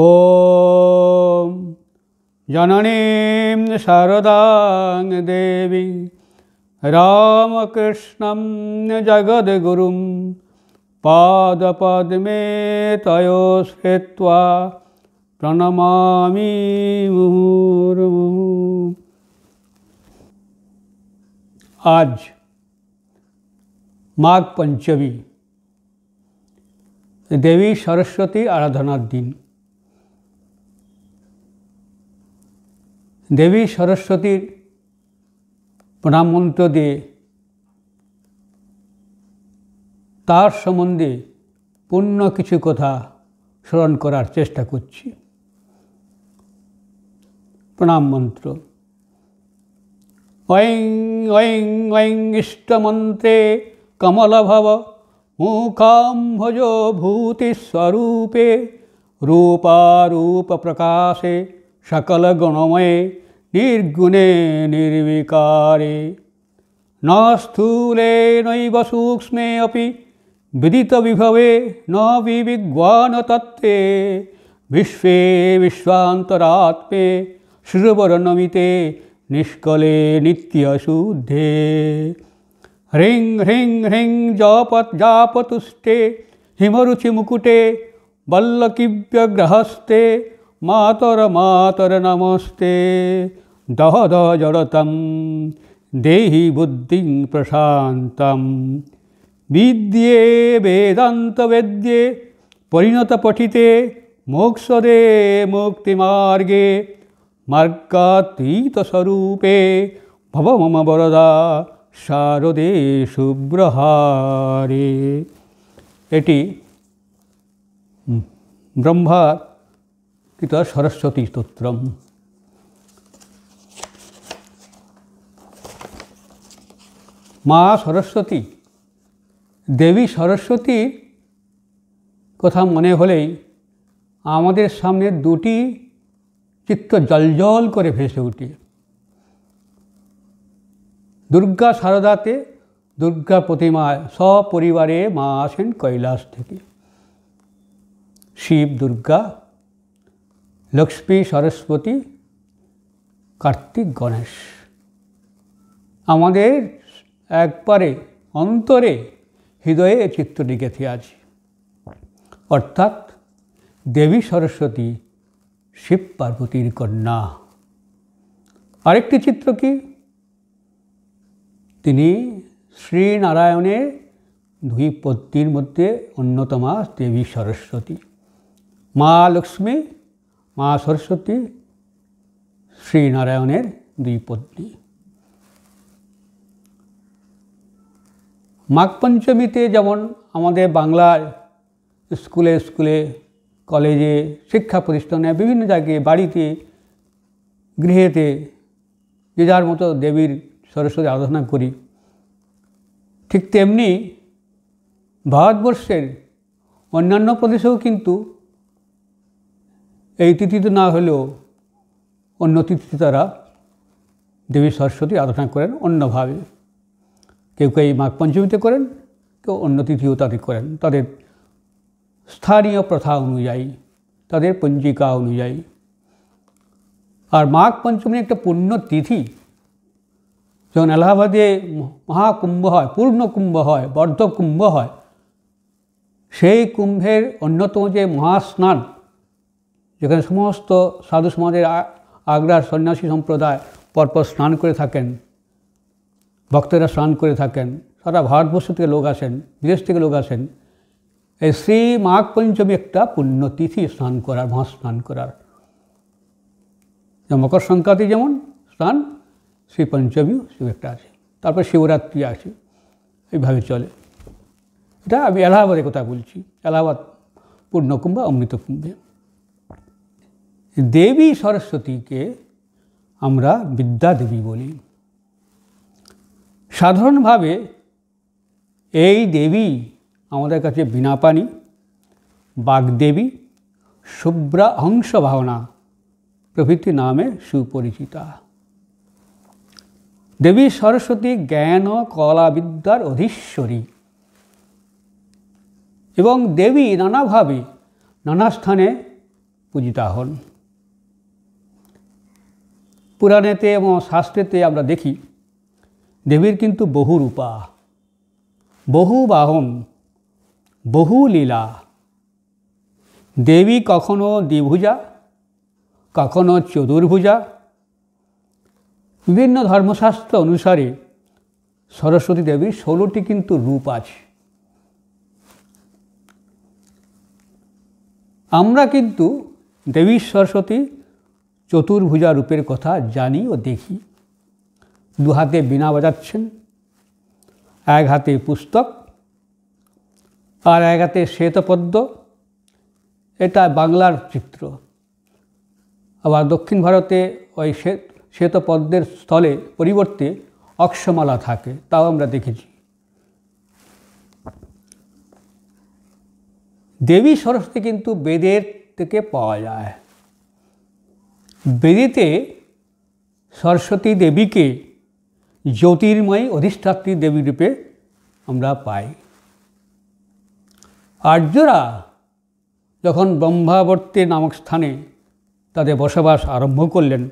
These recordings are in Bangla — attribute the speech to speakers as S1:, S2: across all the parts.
S1: ॐ जननीं शारदां देवी रामकृष्णं जगद्गुरुं पादपद्मे तयोस्फृत्वा प्रणमामि मुहुर्मुहुः আজ মাঘ পঞ্চমী দেবী সরস্বতী আরাধনার দিন দেবী সরস্বতীর প্রণাম মন্ত্র দিয়ে তার সম্বন্ধে পূর্ণ কিছু কথা স্মরণ করার চেষ্টা করছি প্রণাম মন্ত্র ঐং ঐং ঐং ইষ্টমন্ত্রে কমলভব মুখাম্ভজ ভূতিস্বরূপে রূপারূপ প্রকাশে सकलगुणमये निर्गुणे निर्विकारे न स्थूले नैव सूक्ष्मे अपि विदितविभवे न विविद्वान तत्त्वे विश्वे विश्वान्तरात्मे श्रुवरनमिते निष्कले नित्यशुद्धे ह्रीं ह्रीं ह्रीं जापत् जापतुस्ते हिमरुचिमुकुटे वल्लकिव्यग्रहस्ते মাতর মাতর নমস্তে দহ দহ জড়তম দেহি বুদ্ধি প্রশান্ত বিদ্যে বেদান্ত বেদ্যে পরিণত পঠিতে মোক্ষদে মুক্তি মার্গে মার্গাতীত স্বরূপে ভব মম বরদা শারদে শুভ্রহারে এটি ব্রহ্মা পিতা সরস্বতী স্তোত্রম মা সরস্বতী দেবী সরস্বতীর কথা মনে হলেই আমাদের সামনে দুটি চিত্ত জলজল করে ভেসে উঠে দুর্গা সারদাতে দুর্গা প্রতিমায় সপরিবারে মা আসেন কৈলাস থেকে শিব দুর্গা লক্ষ্মী সরস্বতী কার্তিক গণেশ আমাদের একবারে অন্তরে হৃদয়ে চিত্রটি গেঁথে আছে অর্থাৎ দেবী সরস্বতী শিব পার্বতীর কন্যা আরেকটি চিত্র কি তিনি শ্রীনারায়ণের দুই পত্নীর মধ্যে অন্যতমা দেবী সরস্বতী মা লক্ষ্মী মা সরস্বতী শ্রীনারায়ণের দুই পত্নী মাঘ পঞ্চমীতে যেমন আমাদের বাংলার স্কুলে স্কুলে কলেজে শিক্ষা প্রতিষ্ঠানে বিভিন্ন জায়গায় বাড়িতে গৃহেতে যে যার মতো দেবীর সরস্বতী আরাধনা করি ঠিক তেমনি ভারতবর্ষের অন্যান্য প্রদেশেও কিন্তু এই তিথিতে না হলেও অন্য তিথিতে তারা দেবী সরস্বতী আরাধনা করেন অন্যভাবে কেউ কেউ মাঘ পঞ্চমীতে করেন কেউ অন্য তিথিও তাদের করেন তাদের স্থানীয় প্রথা অনুযায়ী তাদের পঞ্জিকা অনুযায়ী আর মাঘ পঞ্চমী একটা পূর্ণ তিথি যখন এলাহাবাদে মহাকুম্ভ হয় পূর্ণ কুম্ভ হয় বর্ধ কুম্ভ হয় সেই কুম্ভের অন্যতম যে মহাস্নান যেখানে সমস্ত সাধু সমাজের আগ্রার সন্ন্যাসী সম্প্রদায় পরপর স্নান করে থাকেন ভক্তেরা স্নান করে থাকেন সারা ভারতবর্ষ থেকে লোক আসেন বিদেশ থেকে লোক আসেন এই শ্রী মাঘ পঞ্চমী একটা পুণ্যতিথি স্নান করার মহা স্নান করার মকর সংক্রান্তি যেমন স্নান শ্রী পঞ্চমী শিব একটা আছে তারপর শিবরাত্রি আছে এইভাবে চলে এটা আমি এলাহাবাদের কথা বলছি এলাহাবাদ পূর্ণকুম্ভ অমৃতকুম্ভে দেবী সরস্বতীকে আমরা বিদ্যাদেবী বলি সাধারণভাবে এই দেবী আমাদের কাছে বিনাপানি বাগদেবী শুভ্রা অংশ ভাবনা প্রভৃতি নামে সুপরিচিতা দেবী সরস্বতী জ্ঞান কলা বিদ্যার অধীশ্বরী এবং দেবী নানাভাবে নানা স্থানে পূজিতা হন পুরাণেতে এবং শাস্ত্রেতে আমরা দেখি দেবীর কিন্তু বহু রূপা বহু বাহন বহু লীলা দেবী কখনো দ্বিভুজা কখনো চতুর্ভুজা বিভিন্ন ধর্মশাস্ত্র অনুসারে সরস্বতী দেবীর ষোলোটি কিন্তু রূপ আছে আমরা কিন্তু দেবী সরস্বতী চতুর্ভুজা রূপের কথা জানি ও দেখি দু হাতে বিনা বাজাচ্ছেন এক হাতে পুস্তক আর এক হাতে শ্বেতপদ্ম এটা বাংলার চিত্র আবার দক্ষিণ ভারতে ওই শ্বেতপদ্মের স্থলে পরিবর্তে অক্ষমালা থাকে তাও আমরা দেখেছি দেবী সরস্বতী কিন্তু বেদের থেকে পাওয়া যায় বেদিতে সরস্বতী দেবীকে জ্যোতির্ময়ী অধিষ্ঠাত্রী দেবী রূপে আমরা পাই আর্যরা যখন ব্রহ্মাবর্তে নামক স্থানে তাদের বসবাস আরম্ভ করলেন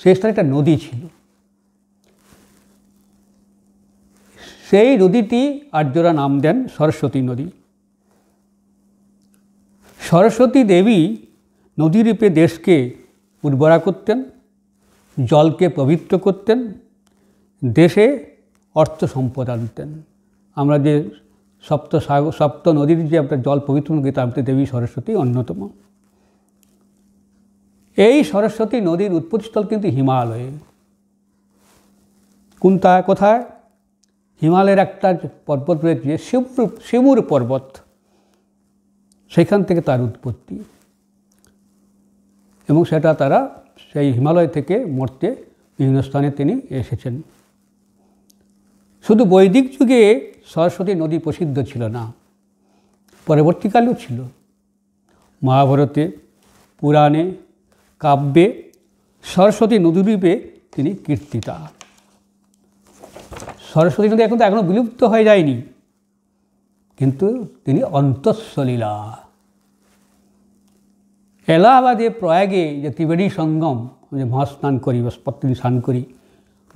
S1: সেই স্থানে একটা নদী ছিল সেই নদীটি আর্যরা নাম দেন সরস্বতী নদী সরস্বতী দেবী নদীরূপে দেশকে উর্বরা করতেন জলকে পবিত্র করতেন দেশে অর্থ সম্পদ আনতেন আমরা যে সপ্ত সপ্ত নদীর যে আমরা জল পবিত্র তার আমাদের দেবী সরস্বতী অন্যতম এই সরস্বতী নদীর উৎপত্তিস্থল কিন্তু হিমালয়ে কোনটা কোথায় হিমালয়ের একটা পর্বত রয়েছে শিমুর পর্বত সেখান থেকে তার উৎপত্তি এবং সেটা তারা সেই হিমালয় থেকে মরতে বিভিন্ন স্থানে তিনি এসেছেন শুধু বৈদিক যুগে সরস্বতী নদী প্রসিদ্ধ ছিল না পরবর্তীকালেও ছিল মহাভারতে পুরাণে কাব্যে সরস্বতী নদীরূপে তিনি কীর্তিতা সরস্বতী নদী এখন তো এখনও বিলুপ্ত হয়ে যায়নি কিন্তু তিনি অন্তঃসলীলা এলাহাবাদে প্রয়াগে যে ত্রিবেণী সঙ্গম যে মহাস্নান করি বা পত্রী স্নান করি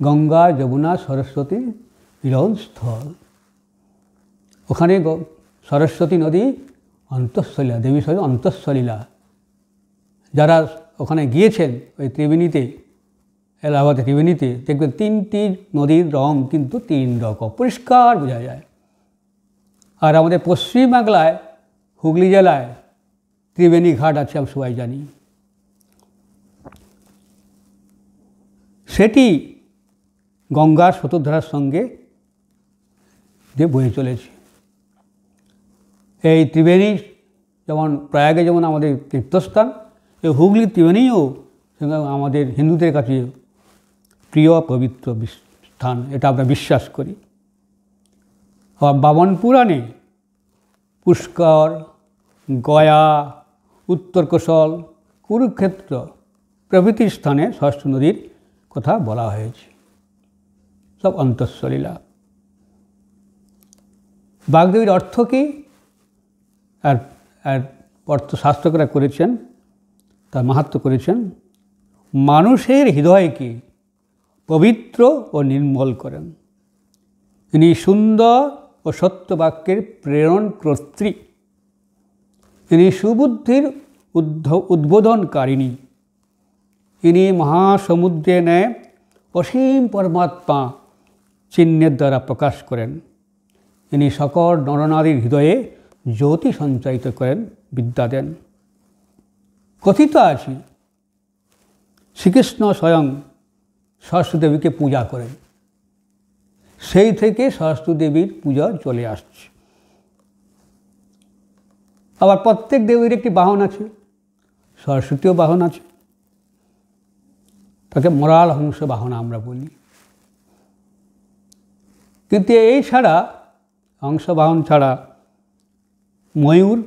S1: গঙ্গা যমুনা সরস্বতী স্থল ওখানে সরস্বতী নদী অন্তঃসলীলা দেবী সরস্বতী অন্তঃসলীলা যারা ওখানে গিয়েছেন ওই ত্রিবেণীতে এলাহাবাদে ত্রিবেণীতে দেখবেন তিনটি নদীর রং কিন্তু তিন রকম পরিষ্কার বোঝা যায় আর আমাদের পশ্চিম বাংলায় হুগলি জেলায় ত্রিবেণী ঘাট আছে আমি সবাই জানি সেটি গঙ্গার শতধারার সঙ্গে যে বয়ে চলেছে এই ত্রিবেণী যেমন প্রয়াগে যেমন আমাদের তীর্থস্থান এই হুগলি ত্রিবেণীও আমাদের হিন্দুদের কাছে প্রিয় পবিত্র স্থান এটা আমরা বিশ্বাস করি আবার বামন পুরাণে পুষ্কর গয়া উত্তর কোশল কুরুক্ষেত্র প্রভৃতি স্থানে ষষ্ঠ নদীর কথা বলা হয়েছে সব অন্তঃসলীলা বাগদেবীর অর্থ কী আর আর অর্থ শাস্ত্রকরা করেছেন তার মাহাত্ম করেছেন মানুষের হৃদয়কে পবিত্র ও নির্মল করেন ইনি সুন্দর ও সত্য বাক্যের প্রেরণ কর্তৃক তিনি সুবুদ্ধির উদ্বোধনকারিণী ইনি মহাসমুদ্রে ন্যায় অসীম পরমাত্মা চিহ্নের দ্বারা প্রকাশ করেন ইনি সকল নরনারীর হৃদয়ে জ্যোতি সঞ্চারিত করেন বিদ্যা দেন কথিত আছে শ্রীকৃষ্ণ স্বয়ং সরস্বতী দেবীকে পূজা করেন সেই থেকে সরস্বতী দেবীর পূজা চলে আসছে আবার প্রত্যেক দেবীর একটি বাহন আছে সরস্বতীও বাহন আছে তাকে মরাল হংস বাহন আমরা বলি কিন্তু এই ছাড়া হংস বাহন ছাড়া ময়ূর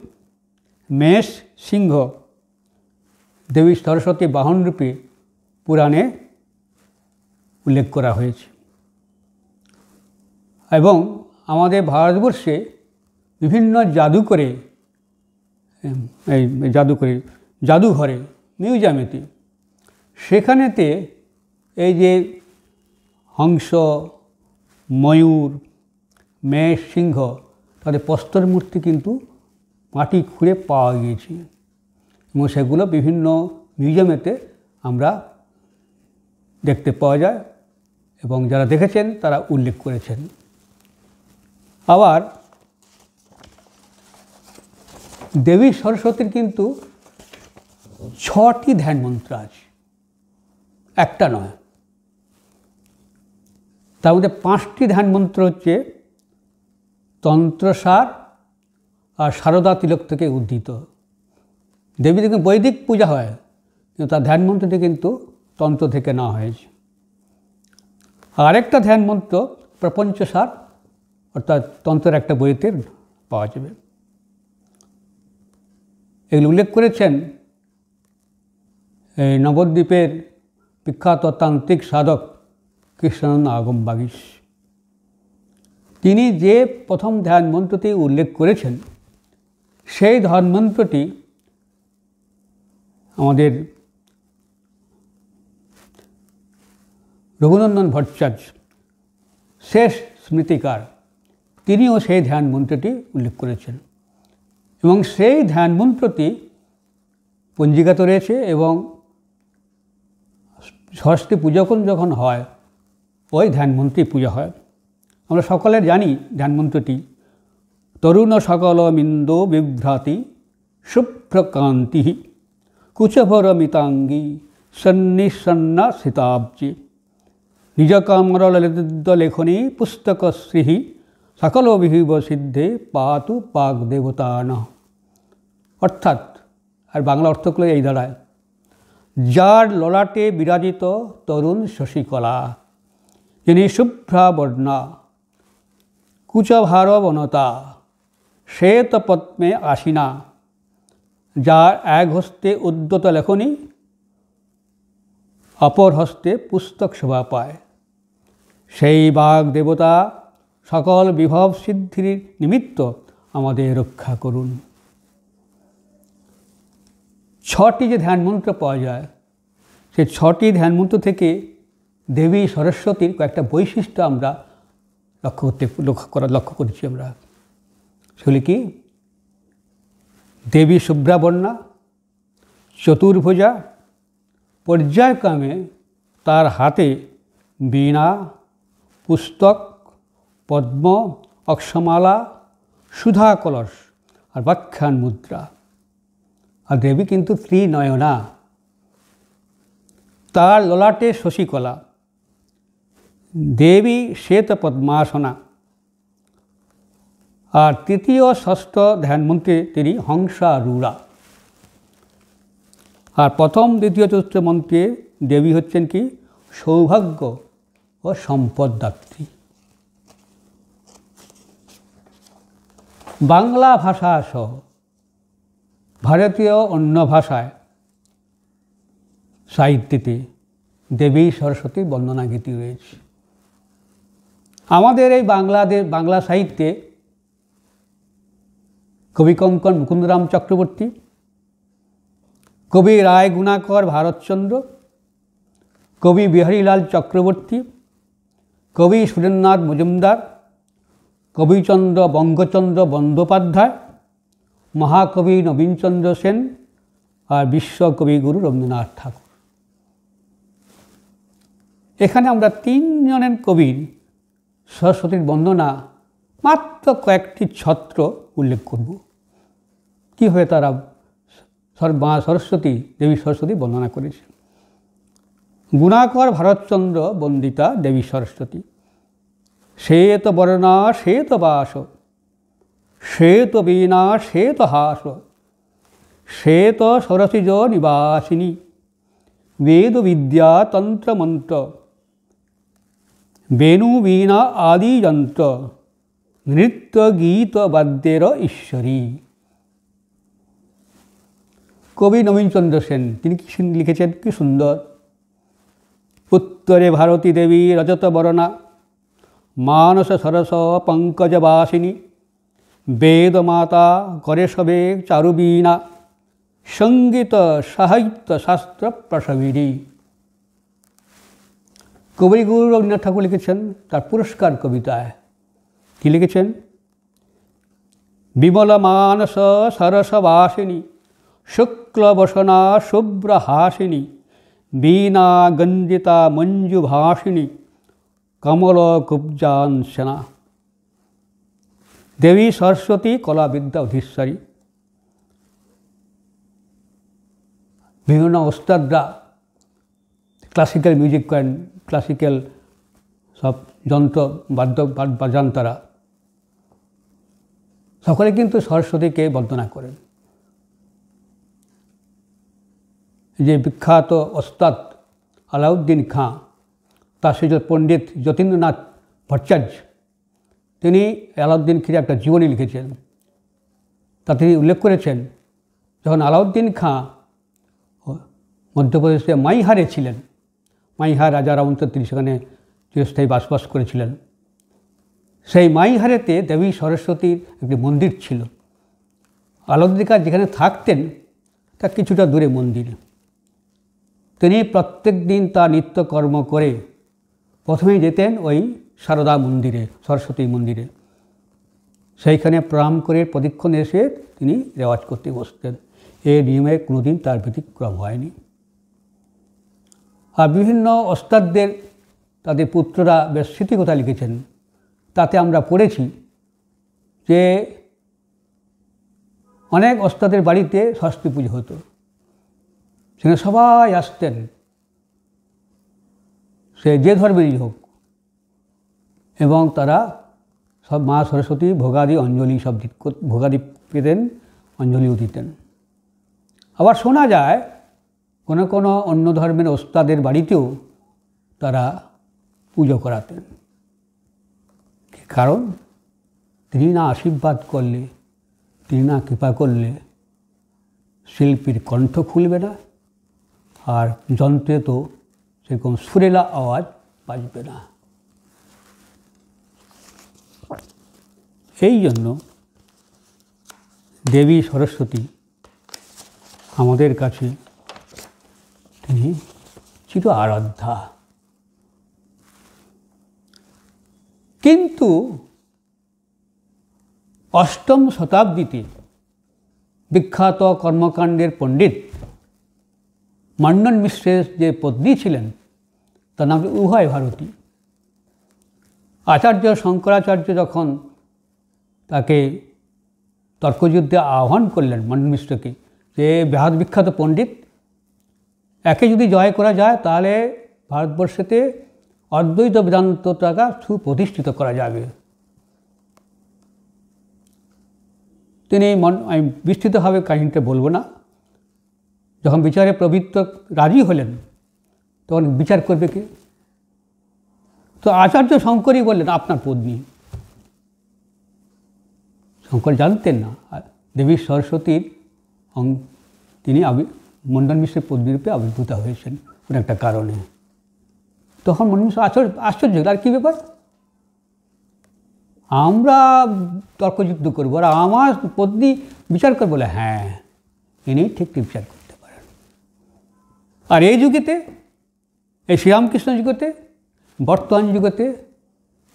S1: মেষ সিংহ দেবী সরস্বতী বাহনরূপে পুরাণে উল্লেখ করা হয়েছে এবং আমাদের ভারতবর্ষে বিভিন্ন জাদু করে এই জাদুকরি জাদুঘরে মিউজিয়ামেতে সেখানেতে এই যে হংস ময়ূর মেষ সিংহ তাদের প্রস্তর মূর্তি কিন্তু মাটি খুঁড়ে পাওয়া গিয়েছে এবং সেগুলো বিভিন্ন মিউজিয়ামেতে আমরা দেখতে পাওয়া যায় এবং যারা দেখেছেন তারা উল্লেখ করেছেন আবার দেবী সরস্বতীর কিন্তু ছটি ধ্যান মন্ত্র আছে একটা নয় তার মধ্যে পাঁচটি ধ্যান মন্ত্র হচ্ছে তন্ত্রসার আর সারদা তিলক থেকে উদ্ধৃত দেবী দেখুন বৈদিক পূজা হয় কিন্তু তার ধ্যান মন্ত্রটি কিন্তু তন্ত্র থেকে নেওয়া হয়েছে আরেকটা ধ্যান মন্ত্র প্রপঞ্চসার অর্থাৎ তন্ত্রের একটা বইতে পাওয়া যাবে এগুলি উল্লেখ করেছেন এই নবদ্বীপের বিখ্যাত তান্ত্রিক সাধক কৃষ্ণানন্দ আগম বাগিস তিনি যে প্রথম ধ্যান মন্ত্রটি উল্লেখ করেছেন সেই ধ্যান মন্ত্রটি আমাদের রঘুনন্দন ভট্টাচার্য শেষ স্মৃতিকার তিনিও সেই ধ্যান মন্ত্রটি উল্লেখ করেছেন এবং সেই ধ্যানমূল প্রতি পঞ্জিকা তো রয়েছে এবং ষষ্ঠী পূজাকন যখন হয় ওই ধ্যানমন্ত্রী পূজা হয় আমরা সকলে জানি ধ্যানমন্ত্রটি তরুণ সকল মিন্দ বিভ্রাতি শুভ্রকান্তি কুচভরমিতাঙ্গী নিজ নিজকামরলিত লেখনী পুস্তকশ্রী সকল বিহিব সিদ্ধে পাতু পাক দেবতান অর্থাৎ আর বাংলা করলে এই দাঁড়ায় যার ললাটে বিরাজিত তরুণ শশীকলা যিনি শুভ্রাবর্ণা কুচভার বনতা পদ্মে আসিনা যার এক হস্তে উদ্যত লেখনী অপর হস্তে পুস্তক শোভা পায় সেই বাঘ দেবতা সকল বিভব সিদ্ধির নিমিত্ত আমাদের রক্ষা করুন ছটি যে ধ্যানমন্ত্র পাওয়া যায় সে ছটি ধ্যানমন্ত্র থেকে দেবী সরস্বতীর কয়েকটা বৈশিষ্ট্য আমরা লক্ষ্য করতে লক্ষ্য করা লক্ষ্য করেছি আমরা সেগুলি কি দেবী শুভ্রাবর্ণা চতুর্ভুজা পর্যায়ক্রমে তার হাতে বীণা পুস্তক পদ্ম অক্ষমালা সুধা কলস আর বাখ্যান মুদ্রা আর দেবী কিন্তু ত্রিনয়না তার ললাটে শশীকলা দেবী শ্বেত পদ্মাসনা আর তৃতীয় ষষ্ঠ ধ্যানমন্ত্রী তিনি হংসারূঢ়া আর প্রথম দ্বিতীয় চতুর্থ মন্ত্রী দেবী হচ্ছেন কি সৌভাগ্য ও সম্পদদাত্রী বাংলা ভাষা সহ ভারতীয় অন্য ভাষায় সাহিত্যতে দেবী সরস্বতী বর্ণনা গীতি রয়েছে আমাদের এই বাংলাদের বাংলা সাহিত্যে কবি কঙ্কন মুকুন্দরাম চক্রবর্তী কবি রায় গুণাকর ভারতচন্দ্র কবি বিহারীলাল চক্রবর্তী কবি সুরেন্দ্রনাথ মজুমদার কবিচন্দ্র বঙ্গচন্দ্র বন্দ্যোপাধ্যায় মহাকবি নবীনচন্দ্র সেন আর বিশ্বকবিগুরু রবীন্দ্রনাথ ঠাকুর এখানে আমরা তিনজনের কবির সরস্বতীর বন্দনা মাত্র কয়েকটি ছত্র উল্লেখ করব কীভাবে তারা মা সরস্বতী দেবী সরস্বতী বন্দনা করেছেন গুণাকর ভারতচন্দ্র বন্দিতা দেবী সরস্বতী শ্বেতবর্ণা শ্বেতবাস শ্বেতবীণা শ্বেতহাস শ্বেত সরসিজ নিবাসিনী বেদবিদ্যা তন্ত্রমন্ত্র বীণা আদি যন্ত্র নৃত্য গীত বাদ্যের ঈশ্বরী কবি নবীনচন্দ্র সেন তিনি কি লিখেছেন কি সুন্দর উত্তরে ভারতী দেবী রজতবরণা মানস সরস বেদ মাতা করে সবে চারুবীণা সঙ্গীত সাহিত্য শাস্ত্র প্রসবিনী কবিগুরু রবীন্দ্রনাথ ঠাকুর লিখেছেন তার পুরস্কার কবিতায় কী লিখেছেন বিমল মানস সরসবাসিনী শুভ্র হাসিনী বীণা গঞ্জিতা মঞ্জুভাসিনী কমল কুবজান সেনা দেবী সরস্বতী কলাবিদ্যা অধীশ্বরী বিভিন্ন ওস্তাদরা ক্লাসিক্যাল মিউজিক করেন ক্লাসিক্যাল সব যন্ত্র বাদ্য তারা সকলে কিন্তু সরস্বতীকে বন্দনা করেন যে বিখ্যাত ওস্তাদ আলাউদ্দিন খাঁ তা সেই পণ্ডিত যতীন্দ্রনাথ ভট্টাচার্য তিনি আলাউদ্দিন খির একটা জীবনী লিখেছেন তা তিনি উল্লেখ করেছেন যখন আলাউদ্দিন খাঁ মধ্যপ্রদেশে মাইহারে ছিলেন মাইহার রাজা রামচন্দ্র তিনি সেখানে চিরস্থায়ী বাসবাস করেছিলেন সেই মাইহারেতে দেবী সরস্বতীর একটি মন্দির ছিল আলাউদ্দিন খাঁ যেখানে থাকতেন তা কিছুটা দূরে মন্দির তিনি প্রত্যেক দিন তার নিত্যকর্ম করে প্রথমেই যেতেন ওই সারদা মন্দিরে সরস্বতী মন্দিরে সেইখানে প্রাম করে প্রদীক্ষণ এসে তিনি রেওয়াজ করতে বসতেন এই নিয়মে কোনোদিন তার ব্যতিক্রম হয়নি আর বিভিন্ন ওস্তাদদের তাদের পুত্ররা বেশ কথা লিখেছেন তাতে আমরা পড়েছি যে অনেক ওস্তাদের বাড়িতে ষষ্ঠী পুজো হতো সেখানে সবাই আসতেন সে যে ধর্মেরই হোক এবং তারা সব মা সরস্বতী ভোগাদি অঞ্জলি সব ভোগাদি পেতেন অঞ্জলিও দিতেন আবার শোনা যায় কোনো কোনো অন্য ধর্মের ওস্তাদের বাড়িতেও তারা পুজো করাতেন কারণ তিনি না আশীর্বাদ করলে তিনি না কৃপা করলে শিল্পীর কণ্ঠ খুলবে না আর যন্ত্রে তো সেরকম সুরেলা আওয়াজ বাজবে না সেই জন্য দেবী সরস্বতী আমাদের কাছে তিনি চির আরাধ্যা কিন্তু অষ্টম শতাব্দীতে বিখ্যাত কর্মকাণ্ডের পণ্ডিত মান্ডন মিশ্রের যে পত্নী ছিলেন তার নাম উভয় ভারতী আচার্য শঙ্করাচার্য যখন তাকে তর্কযুদ্ধে আহ্বান করলেন মান্ডন মিশ্রকে যে বেহাত বিখ্যাত পণ্ডিত একে যদি জয় করা যায় তাহলে ভারতবর্ষেতে অদ্বৈত বেদান্তটাকে সুপ্রতিষ্ঠিত করা যাবে তিনি মন আমি বিস্তৃতভাবে কাহিনীটা বলবো না যখন বিচারে প্রবৃত্ত রাজি হলেন তখন বিচার করবে কে তো আচার্য শঙ্করই বললেন আপনার পত্নী শঙ্কর জানতেন না দেবী সরস্বতীর তিনি মন্ডন মিশ্রের পদ্মীরূপে আবির্ভূত হয়েছেন কোনো একটা কারণে তখন মন্ডন মিশ্র আশ্চর্য আশ্চর্য আর কী ব্যাপার আমরা তর্কযুদ্ধ করবো আর আমার পত্নী বিচার করবো বলে হ্যাঁ ইনি ঠিক ঠিক বিচার করবো আর এই যুগেতে এই শ্রীরামকৃষ্ণ যুগতে বর্তমান যুগতে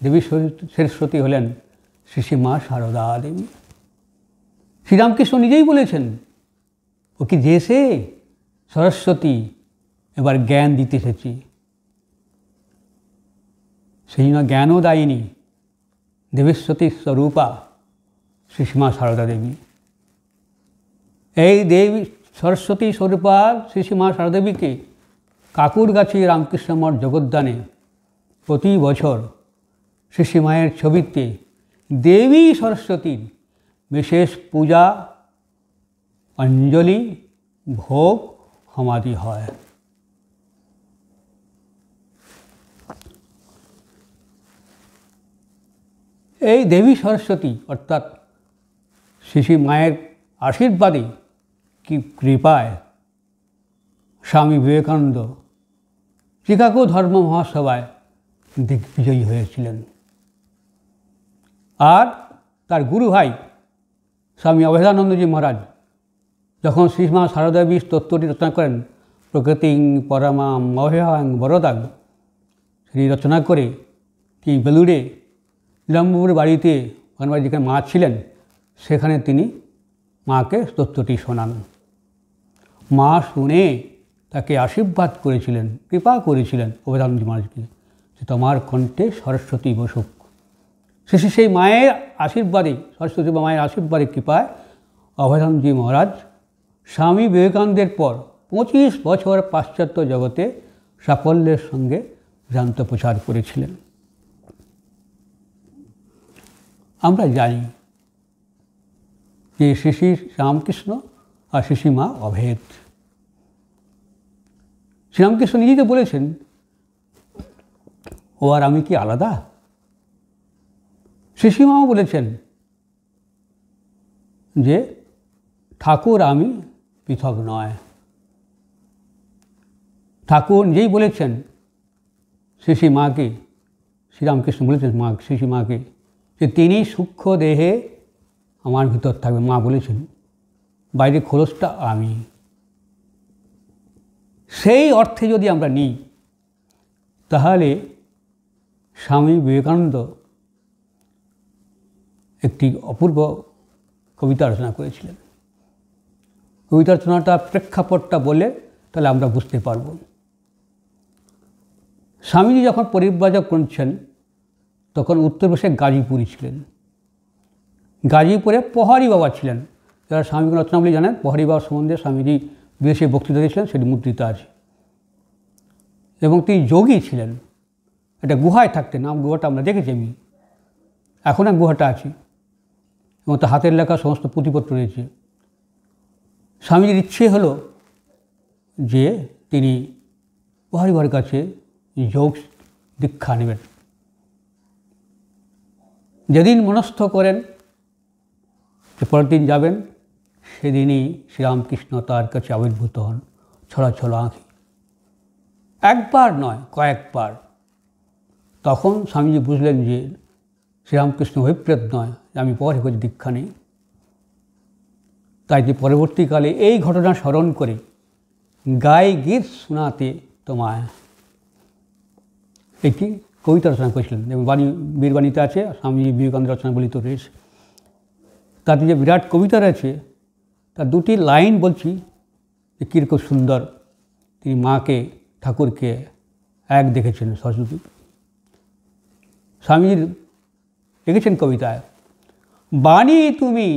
S1: দেবী সরস্বতী হলেন শ্রী মা সারদা দেবী শ্রীরামকৃষ্ণ নিজেই বলেছেন ও কি যে সে সরস্বতী এবার জ্ঞান দিতে এসেছি সেই জন্য জ্ঞানও দায়িনী দেবেশ্বতী স্বরূপা শ্রীমা সারদা দেবী এই দেবী सरस्वती स्वरूपा श्री माँ शारदेवी के काकुरगाछी रामकृष्ण मठ जगोद्याने प्रति बचर श्री मायर छवि देवी सरस्वती विशेष पूजा अंजलि भोग समाधि है ये देवी सरस्वती अर्थात श्री मायर आशीर्वादी কি কৃপায় স্বামী বিবেকানন্দ শিকাগো ধর্ম মহাসভায় দিগ্বিজয়ী হয়েছিলেন আর তার গুরু ভাই স্বামী অভেদানন্দজি মহারাজ যখন শ্রীমা সারদেবী তত্ত্বটি রচনা করেন প্রকৃতিং পরামাম অভয়াং বরদাগ সেটি রচনা করে তিনি বেলুড়ে লম্বুর বাড়িতে যেখানে মা ছিলেন সেখানে তিনি মাকে তত্ত্বটি শোনান মা শুনে তাকে আশীর্বাদ করেছিলেন কৃপা করেছিলেন অবদানন্দী মহারাজকে যে তোমার কণ্ঠে সরস্বতী বসুক শেষে সেই মায়ের আশীর্বাদে সরস্বতী বা মায়ের আশীর্বাদে কৃপায় অভয়ানন্দী মহারাজ স্বামী বিবেকানন্দের পর পঁচিশ বছর পাশ্চাত্য জগতে সাফল্যের সঙ্গে জান্ত প্রচার করেছিলেন আমরা জানি যে শ্রী শ্রী রামকৃষ্ণ আর সে সীমা অভেদ শ্রীরামকৃষ্ণ নিজেই তো বলেছেন ও আর আমি কি আলাদা সে সীমাও বলেছেন যে ঠাকুর আমি পৃথক নয় ঠাকুর নিজেই বলেছেন শ্রী মাকে শ্রীরামকৃষ্ণ বলেছেন মা শ্রী মাকে যে তিনি সূক্ষ্ম দেহে আমার ভিতর থাকবে মা বলেছেন বাইরে খোলসটা আমি সেই অর্থে যদি আমরা নিই তাহলে স্বামী বিবেকানন্দ একটি অপূর্ব কবিতা রচনা করেছিলেন কবিতা রচনাটা প্রেক্ষাপটটা বলে তাহলে আমরা বুঝতে পারব স্বামীজি যখন পরিব্রাজক করছেন তখন উত্তরপ্রদেশে গাজীপুরী ছিলেন গাজীপুরে প্রহারী বাবা ছিলেন যারা স্বামীকে রত্নাবলী জানেন পহারি বাবা সম্বন্ধে স্বামীজি বিদেশে বক্তৃতা দিয়েছিলেন সেটি মুদ্রিত আছে এবং তিনি যোগী ছিলেন একটা গুহায় থাকতেন আম গুহাটা আমরা দেখেছি আমি এখন এক গুহাটা আছি এবং তার হাতের লেখা সমস্ত পুঁথিপত্র রয়েছে স্বামীজির ইচ্ছে হলো যে তিনি পহারিবার কাছে যোগ দীক্ষা নেবেন যেদিন মনস্থ করেন যে পরের দিন যাবেন সেদিনই শ্রীরামকৃষ্ণ তার কাছে আবির্ভূত হন ছড়া ছড়া আঁকি একবার নয় কয়েকবার তখন স্বামীজি বুঝলেন যে শ্রীরামকৃষ্ণ অভিপ্রেত নয় আমি পরে হচ্ছে দীক্ষা নেই তাই যে পরবর্তীকালে এই ঘটনা স্মরণ করে গায়ে গীত শোনাতে তোমায় একটি কবিতা রচনা করেছিলেন যেমন বাণী বীরবাণীতে আছে স্বামী বিবেকানন্দ রচনা তো রয়েছে তাতে যে বিরাট কবিতা রয়েছে তার দুটি লাইন বলছি যে কীরকম সুন্দর তিনি মাকে ঠাকুরকে এক দেখেছেন সরস্বতী স্বামীজির লিখেছেন কবিতায় বাণী তুমি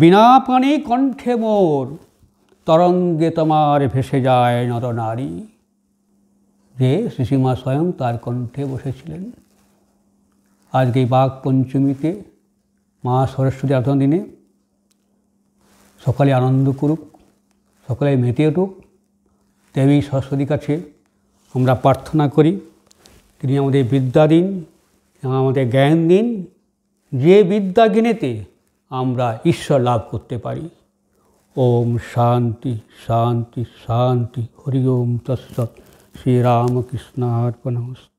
S1: বিনা পানি কণ্ঠে মোর তরঙ্গে তোমার ভেসে যায় নারী যে শিশিমা স্বয়ং তার কণ্ঠে বসেছিলেন আজকে এই বাঘ পঞ্চমীতে মা সরস্বতী আধন দিনে সকালে আনন্দ করুক সকালে মেতে উঠুক দেবী সরস্বতীর কাছে আমরা প্রার্থনা করি তিনি আমাদের বিদ্যা দিন এবং আমাদের জ্ঞান দিন যে বিদ্যা গিনেতে আমরা ঈশ্বর লাভ করতে পারি ওম শান্তি শান্তি শান্তি হরি ওম তৎসৎ শ্রীরামকৃষ্ণার্পণমস্ত